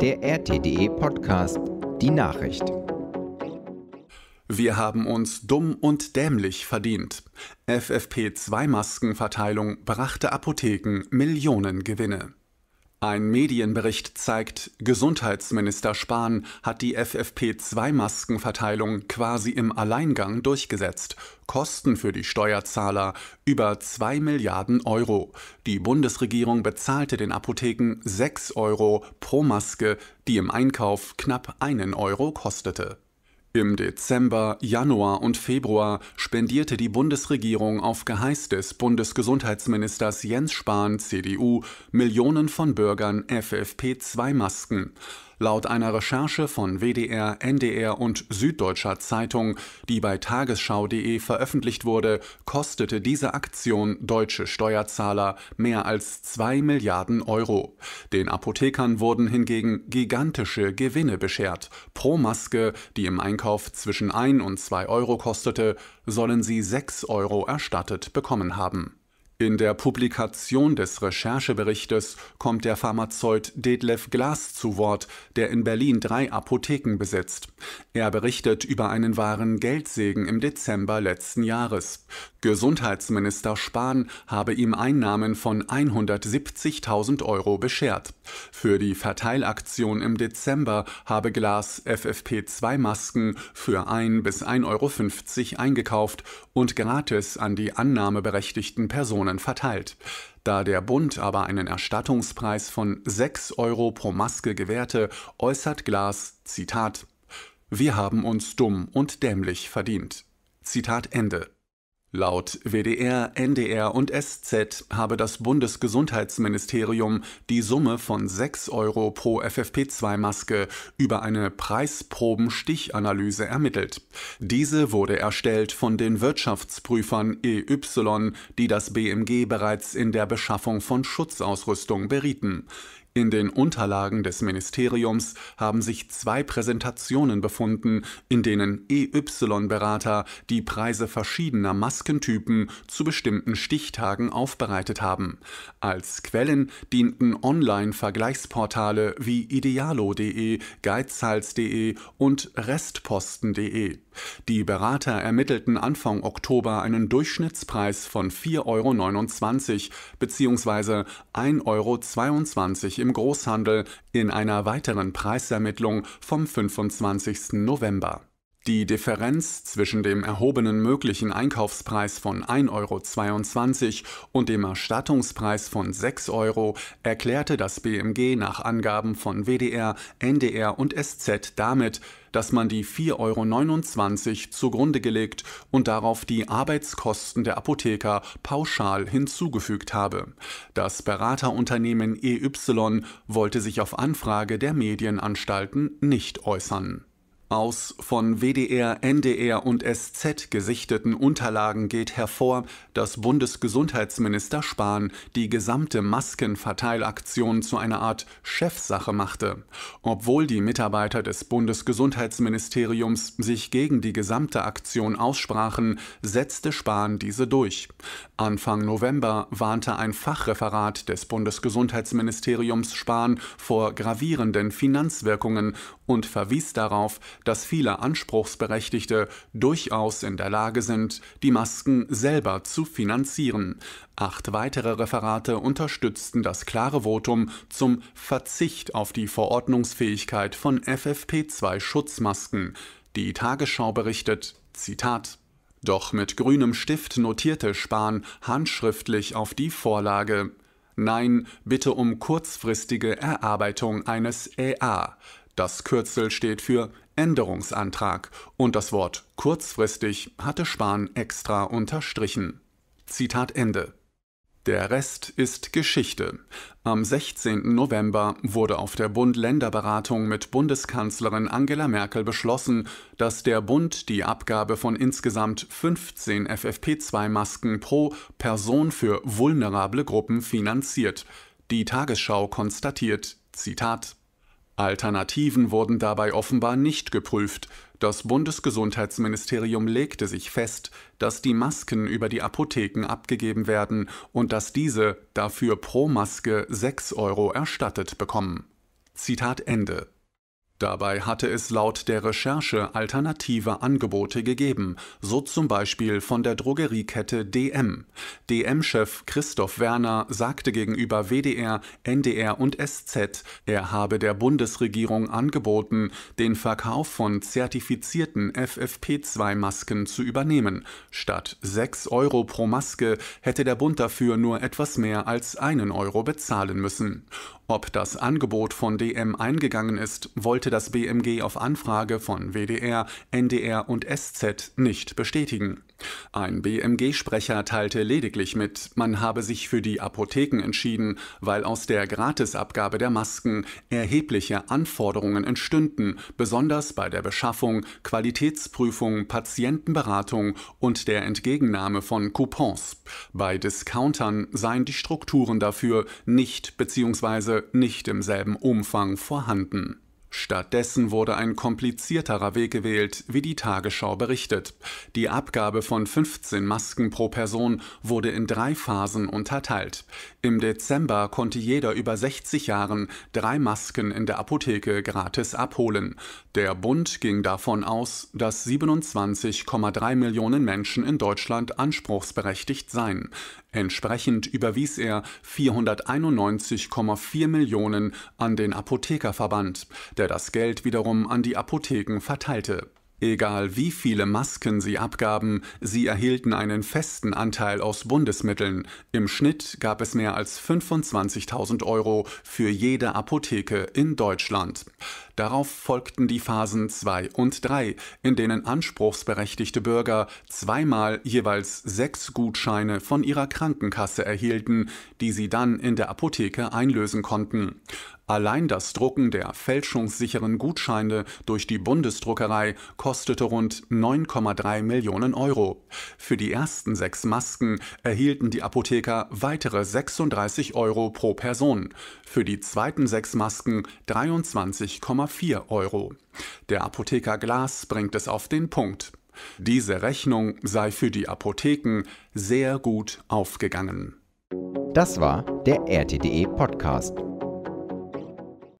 der RTDE Podcast Die Nachricht. Wir haben uns dumm und dämlich verdient. FFP2-Maskenverteilung brachte Apotheken Millionen Gewinne. Ein Medienbericht zeigt, Gesundheitsminister Spahn hat die FFP2-Maskenverteilung quasi im Alleingang durchgesetzt. Kosten für die Steuerzahler über 2 Milliarden Euro. Die Bundesregierung bezahlte den Apotheken 6 Euro pro Maske, die im Einkauf knapp einen Euro kostete. Im Dezember, Januar und Februar spendierte die Bundesregierung auf Geheiß des Bundesgesundheitsministers Jens Spahn CDU Millionen von Bürgern FFP2-Masken. Laut einer Recherche von WDR, NDR und Süddeutscher Zeitung, die bei tagesschau.de veröffentlicht wurde, kostete diese Aktion deutsche Steuerzahler mehr als 2 Milliarden Euro. Den Apothekern wurden hingegen gigantische Gewinne beschert. Pro Maske, die im Einkauf zwischen 1 und 2 Euro kostete, sollen sie 6 Euro erstattet bekommen haben. In der Publikation des Rechercheberichtes kommt der Pharmazeut Detlef Glas zu Wort, der in Berlin drei Apotheken besitzt. Er berichtet über einen wahren Geldsegen im Dezember letzten Jahres. Gesundheitsminister Spahn habe ihm Einnahmen von 170.000 Euro beschert. Für die Verteilaktion im Dezember habe Glas FFP2-Masken für 1 bis 1,50 Euro eingekauft und gratis an die annahmeberechtigten Personen verteilt. Da der Bund aber einen Erstattungspreis von 6 Euro pro Maske gewährte, äußert Glas, Zitat, Wir haben uns dumm und dämlich verdient. Zitat Ende. Laut WDR, NDR und SZ habe das Bundesgesundheitsministerium die Summe von 6 Euro pro FFP2-Maske über eine Preisprobenstichanalyse ermittelt. Diese wurde erstellt von den Wirtschaftsprüfern EY, die das BMG bereits in der Beschaffung von Schutzausrüstung berieten. In den Unterlagen des Ministeriums haben sich zwei Präsentationen befunden, in denen EY-Berater die Preise verschiedener Maskentypen zu bestimmten Stichtagen aufbereitet haben. Als Quellen dienten Online-Vergleichsportale wie idealo.de, geizhals.de und restposten.de. Die Berater ermittelten Anfang Oktober einen Durchschnittspreis von 4,29 Euro bzw. 1,22 Euro im Großhandel in einer weiteren Preisermittlung vom 25. November die Differenz zwischen dem erhobenen möglichen Einkaufspreis von 1,22 Euro und dem Erstattungspreis von 6 Euro erklärte das BMG nach Angaben von WDR, NDR und SZ damit, dass man die 4,29 Euro zugrunde gelegt und darauf die Arbeitskosten der Apotheker pauschal hinzugefügt habe. Das Beraterunternehmen EY wollte sich auf Anfrage der Medienanstalten nicht äußern. Aus von WDR, NDR und SZ gesichteten Unterlagen geht hervor, dass Bundesgesundheitsminister Spahn die gesamte Maskenverteilaktion zu einer Art Chefsache machte. Obwohl die Mitarbeiter des Bundesgesundheitsministeriums sich gegen die gesamte Aktion aussprachen, setzte Spahn diese durch. Anfang November warnte ein Fachreferat des Bundesgesundheitsministeriums Spahn vor gravierenden Finanzwirkungen und verwies darauf, dass viele Anspruchsberechtigte durchaus in der Lage sind, die Masken selber zu finanzieren. Acht weitere Referate unterstützten das klare Votum zum Verzicht auf die Verordnungsfähigkeit von FFP2-Schutzmasken. Die Tagesschau berichtet, Zitat, doch mit grünem Stift notierte Spahn handschriftlich auf die Vorlage Nein, bitte um kurzfristige Erarbeitung eines EA. Das Kürzel steht für Änderungsantrag und das Wort kurzfristig hatte Spahn extra unterstrichen. Zitat Ende. Der Rest ist Geschichte. Am 16. November wurde auf der Bund-Länder-Beratung mit Bundeskanzlerin Angela Merkel beschlossen, dass der Bund die Abgabe von insgesamt 15 FFP2-Masken pro Person für vulnerable Gruppen finanziert. Die Tagesschau konstatiert, Zitat, Alternativen wurden dabei offenbar nicht geprüft. Das Bundesgesundheitsministerium legte sich fest, dass die Masken über die Apotheken abgegeben werden und dass diese dafür pro Maske 6 Euro erstattet bekommen. Zitat Ende. Dabei hatte es laut der Recherche alternative Angebote gegeben, so zum Beispiel von der Drogeriekette DM. DM-Chef Christoph Werner sagte gegenüber WDR, NDR und SZ, er habe der Bundesregierung angeboten, den Verkauf von zertifizierten FFP2-Masken zu übernehmen. Statt 6 Euro pro Maske hätte der Bund dafür nur etwas mehr als einen Euro bezahlen müssen. Ob das Angebot von DM eingegangen ist, wollte konnte das BMG auf Anfrage von WDR, NDR und SZ nicht bestätigen. Ein BMG-Sprecher teilte lediglich mit, man habe sich für die Apotheken entschieden, weil aus der Gratisabgabe der Masken erhebliche Anforderungen entstünden, besonders bei der Beschaffung, Qualitätsprüfung, Patientenberatung und der Entgegennahme von Coupons. Bei Discountern seien die Strukturen dafür nicht bzw. nicht im selben Umfang vorhanden. Stattdessen wurde ein komplizierterer Weg gewählt, wie die Tagesschau berichtet. Die Abgabe von 15 Masken pro Person wurde in drei Phasen unterteilt. Im Dezember konnte jeder über 60 Jahren drei Masken in der Apotheke gratis abholen. Der Bund ging davon aus, dass 27,3 Millionen Menschen in Deutschland anspruchsberechtigt seien. Entsprechend überwies er 491,4 Millionen an den Apothekerverband der das Geld wiederum an die Apotheken verteilte. Egal wie viele Masken sie abgaben, sie erhielten einen festen Anteil aus Bundesmitteln. Im Schnitt gab es mehr als 25.000 Euro für jede Apotheke in Deutschland. Darauf folgten die Phasen 2 und 3, in denen anspruchsberechtigte Bürger zweimal jeweils sechs Gutscheine von ihrer Krankenkasse erhielten, die sie dann in der Apotheke einlösen konnten. Allein das Drucken der fälschungssicheren Gutscheine durch die Bundesdruckerei kostete rund 9,3 Millionen Euro. Für die ersten sechs Masken erhielten die Apotheker weitere 36 Euro pro Person, für die zweiten sechs Masken 23,4 Euro. Der Apotheker Glas bringt es auf den Punkt. Diese Rechnung sei für die Apotheken sehr gut aufgegangen. Das war der RTDE Podcast.